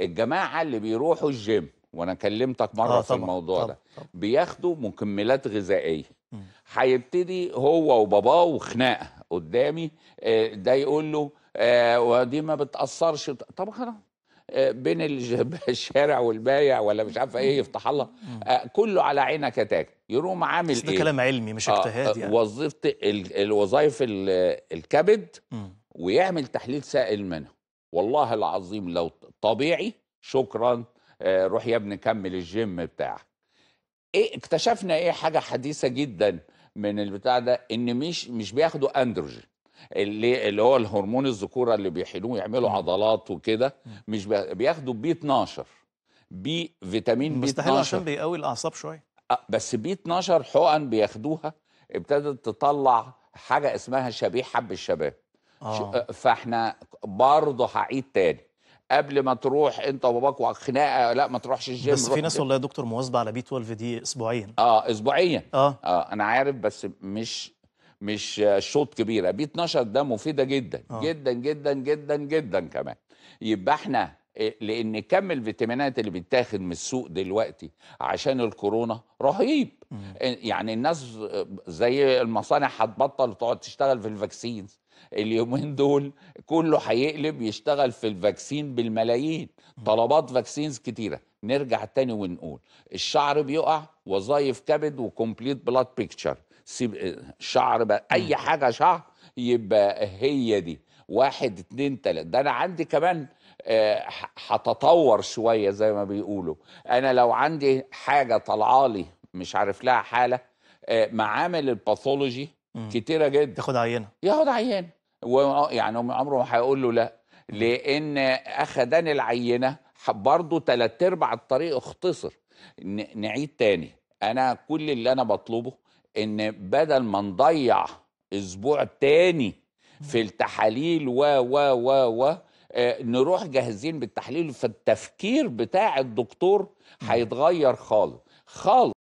الجماعه اللي بيروحوا الجيم وانا كلمتك مره آه في طبعًا الموضوع طبعًا ده طبعًا بياخدوا مكملات غذائيه هيبتدي هو وباباه وخناقه قدامي آه، ده يقول له آه ودي ما بتاثرش طب خلاص آه، بين الشارع والبايع ولا مش عارفه ايه يفتح الله آه، كله على عينك يا تاج يروم عامل ايه ده كلام علمي مش اجتهاد يعني وظيفه الوظائف الكبد ويعمل تحليل سائل منه والله العظيم لو طبيعي شكرا آه، روح يا ابني كمل الجيم بتاعك ايه اكتشفنا ايه حاجه حديثه جدا من البتاع ده ان مش مش بياخدوا اندروجين اللي اللي هو الهرمون الذكوره اللي بيحلوه يعملوا عضلات وكده مش بياخدوا بي 12 بي فيتامين بي 12 مستحيل عشان بيقوي الاعصاب شويه آه، بس بي 12 حقن بياخدوها ابتدت تطلع حاجه اسمها شبيحه حب الشباب آه. آه. فاحنا برضه هعيد تاني قبل ما تروح انت وباباك وخناقه لا ما تروحش الجيم بس في ناس والله يا دكتور مواظبه على بي 12 دي اسبوعيا اه اسبوعيا آه. اه انا عارف بس مش مش شوط كبيره بي 12 ده مفيده جدا آه. جدا جدا جدا جدا كمان يبقى احنا إيه، لان كم الفيتامينات اللي بتاخد من السوق دلوقتي عشان الكورونا رهيب يعني الناس زي المصانع هتبطل تقعد تشتغل في الفاكسين اليومين دول كله هيقلب يشتغل في الفاكسين بالملايين طلبات فاكسينز كتيره نرجع تاني ونقول الشعر بيقع وظايف كبد وكومبليت بلاد بيكتشر شعر بقى اي حاجه شعر يبقى هي دي واحد اتنين تلاته ده انا عندي كمان آه، هتطور شويه زي ما بيقولوا انا لو عندي حاجه طالعه لي مش عارف لها حاله آه، معامل الباثولوجي كتيره جدا تاخد عينه ياخد عينه آه، يعني عمره ما هيقول له لا لان اخذان العينه برضه ثلاث ارباع الطريق اختصر نعيد تاني انا كل اللي انا بطلبه ان بدل ما نضيع اسبوع تاني في التحاليل و و و و آه، نروح جاهزين بالتحليل فالتفكير بتاع الدكتور هيتغير خالص خالص